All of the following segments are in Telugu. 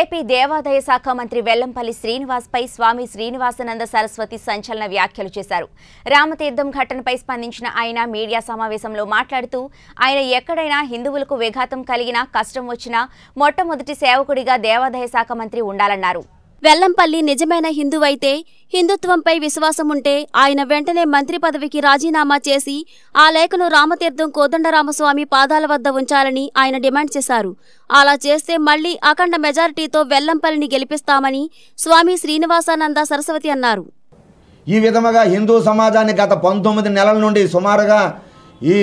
ఏపీ దేవాదాయ శాఖ మంత్రి వెల్లంపల్లి శ్రీనివాస్పై స్వామి శ్రీనివాసనంద సరస్వతి సంచలన వ్యాఖ్యలు చేశారు రామతీర్థం ఘటనపై స్పందించిన ఆయన మీడియా సమావేశంలో మాట్లాడుతూ ఆయన ఎక్కడైనా హిందువులకు విఘాతం కలిగినా కష్టం వచ్చినా మొట్టమొదటి సేవకుడిగా దేవాదాయ శాఖ మంత్రి ఉండాలన్నారు వెల్లంపల్లి నిజమైన హిందువైతే హిందుత్వంపై విశ్వాసం ఉంటే ఆయన వెంటనే మంత్రి పదవికి రాజీనామా చేసి ఆ లేఖను రామతీర్థం కోదండరామస్వామి పాదాల వద్ద ఉంచాలని ఆయన డిమాండ్ చేశారు అలా చేస్తే మళ్లీ అఖండ మెజారిటీతో వెల్లంపల్లిని గెలిపిస్తామని స్వామి శ్రీనివాసానంద సరస్వతి అన్నారు ఈ విధముగా హిందూ సమాజాన్ని గత పంతొమ్మిది నెలల నుండి సుమారుగా ఈ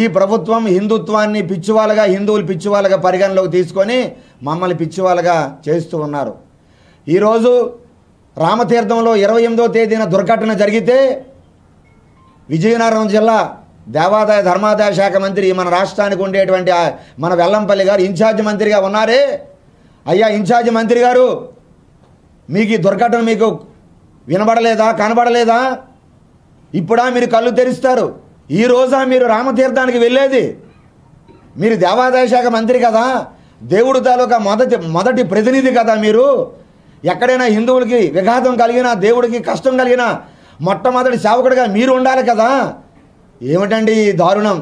ఈ ప్రభుత్వం హిందుత్వాన్ని పిచ్చివాళ్ళగా హిందువులు పిచ్చివాళ్ళగా పరిగణలోకి తీసుకొని మమ్మల్ని పిచ్చివాళ్ళగా చేస్తూ ఉన్నారు ఈరోజు రామతీర్థంలో ఇరవై ఎనిమిదో తేదీన దుర్ఘటన జరిగితే విజయనగరం జిల్లా దేవాదాయ ధర్మాదాయ శాఖ మంత్రి మన రాష్ట్రానికి ఉండేటువంటి మన వెల్లంపల్లి గారు ఇన్ఛార్జ్ మంత్రిగా ఉన్నారే అయ్యా ఇన్ఛార్జ్ మంత్రి గారు మీకు ఈ దుర్ఘటన మీకు వినబడలేదా కనబడలేదా ఇప్పుడా మీరు కళ్ళు తెరుస్తారు ఈ రోజా మీరు రామతీర్థానికి వెళ్ళేది మీరు దేవాదాయ శాఖ మంత్రి కదా దేవుడు తాలూకా మొదటి మొదటి ప్రతినిధి కదా మీరు ఎక్కడైనా హిందువులకి విఘాతం కలిగినా దేవుడికి కష్టం కలిగినా మొట్టమొదటి సేవకుడిగా మీరు ఉండాలి కదా ఏమిటండి దారుణం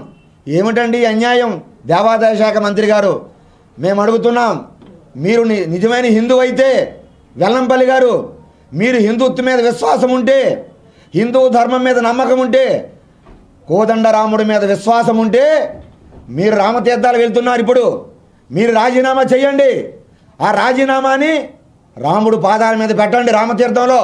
ఏమిటండి అన్యాయం దేవాదాయ శాఖ మంత్రి గారు మేము అడుగుతున్నాం మీరు నిజమైన హిందూ అయితే వెల్లంపల్లి గారు మీరు హిందుత్వం మీద విశ్వాసం ఉంటే హిందూ ధర్మం మీద నమ్మకం ఉంటే కోదండరాముడి మీద విశ్వాసం ఉంటే మీరు రామతీర్థాలు వెళ్తున్నారు ఇప్పుడు మీరు రాజీనామా చేయండి ఆ రాజీనామాని రాముడు పాదాల మీద పెట్టండి రామతీర్థంలో